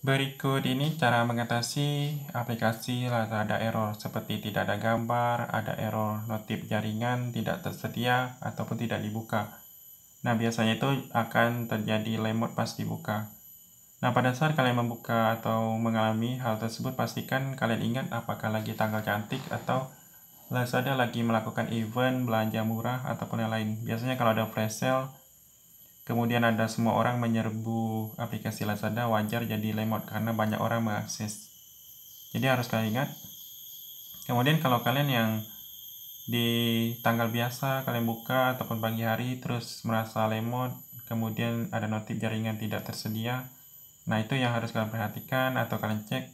Berikut ini cara mengatasi aplikasi Lazada error seperti tidak ada gambar, ada error notif jaringan tidak tersedia ataupun tidak dibuka. Nah, biasanya itu akan terjadi lemot pas dibuka. Nah, pada saat kalian membuka atau mengalami hal tersebut, pastikan kalian ingat apakah lagi tanggal cantik atau Lazada lagi melakukan event belanja murah ataupun yang lain. Biasanya kalau ada flash sale, Kemudian ada semua orang menyerbu aplikasi Lazada wajar jadi lemot karena banyak orang mengakses. Jadi harus kalian ingat. Kemudian kalau kalian yang di tanggal biasa kalian buka ataupun pagi hari terus merasa lemot, kemudian ada notif jaringan tidak tersedia. Nah, itu yang harus kalian perhatikan atau kalian cek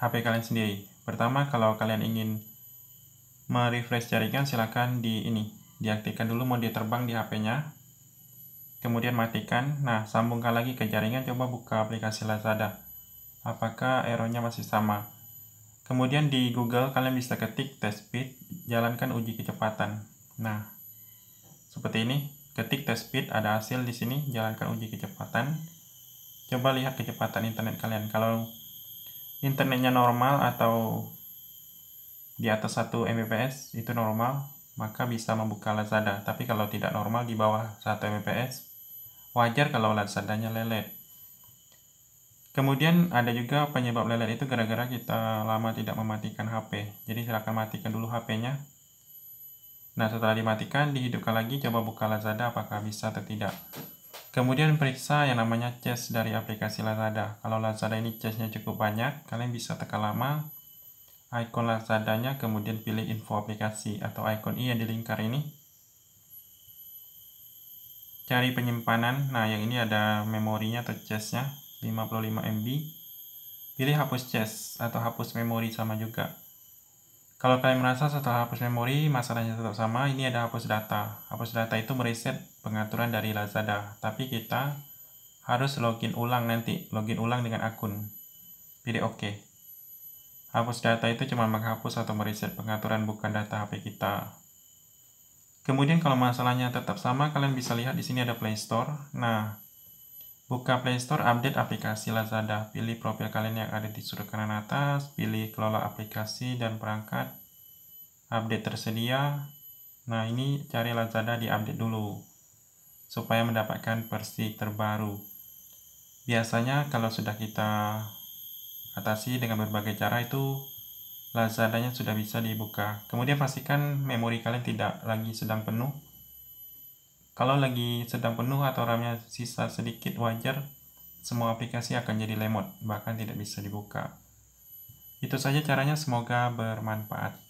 HP kalian sendiri. Pertama, kalau kalian ingin merefresh jaringan silahkan di ini, diaktifkan dulu mode terbang di HP-nya kemudian matikan. Nah, sambungkan lagi ke jaringan, coba buka aplikasi Lazada. Apakah errornya masih sama? Kemudian di Google kalian bisa ketik test speed, jalankan uji kecepatan. Nah, seperti ini, ketik test speed ada hasil di sini, jalankan uji kecepatan. Coba lihat kecepatan internet kalian. Kalau internetnya normal atau di atas 1 Mbps itu normal, maka bisa membuka Lazada. Tapi kalau tidak normal di bawah 1 Mbps, Wajar kalau lazadanya lelet. Kemudian ada juga penyebab lelet itu gara-gara kita lama tidak mematikan HP. Jadi silakan matikan dulu HP-nya. Nah setelah dimatikan, dihidupkan lagi, coba buka Lazada apakah bisa atau tidak. Kemudian periksa yang namanya chest dari aplikasi Lazada. Kalau Lazada ini chestnya cukup banyak, kalian bisa tekan lama ikon Lazadanya, kemudian pilih info aplikasi atau ikon i yang di lingkar ini cari penyimpanan nah yang ini ada memorinya atau chestnya 55 MB pilih hapus chest atau hapus memori sama juga kalau kalian merasa setelah hapus memori masalahnya tetap sama ini ada hapus data hapus data itu mereset pengaturan dari Lazada tapi kita harus login ulang nanti login ulang dengan akun pilih oke OK. hapus data itu cuma menghapus atau mereset pengaturan bukan data HP kita Kemudian kalau masalahnya tetap sama, kalian bisa lihat di sini ada Play Store. Nah, buka Play Store, update aplikasi Lazada. Pilih profil kalian yang ada di sudut kanan atas, pilih kelola aplikasi dan perangkat. Update tersedia. Nah, ini cari Lazada di update dulu supaya mendapatkan versi terbaru. Biasanya kalau sudah kita atasi dengan berbagai cara itu Lazadanya sudah bisa dibuka. Kemudian pastikan memori kalian tidak lagi sedang penuh. Kalau lagi sedang penuh atau RAM-nya sisa sedikit wajar, semua aplikasi akan jadi lemot, bahkan tidak bisa dibuka. Itu saja caranya, semoga bermanfaat.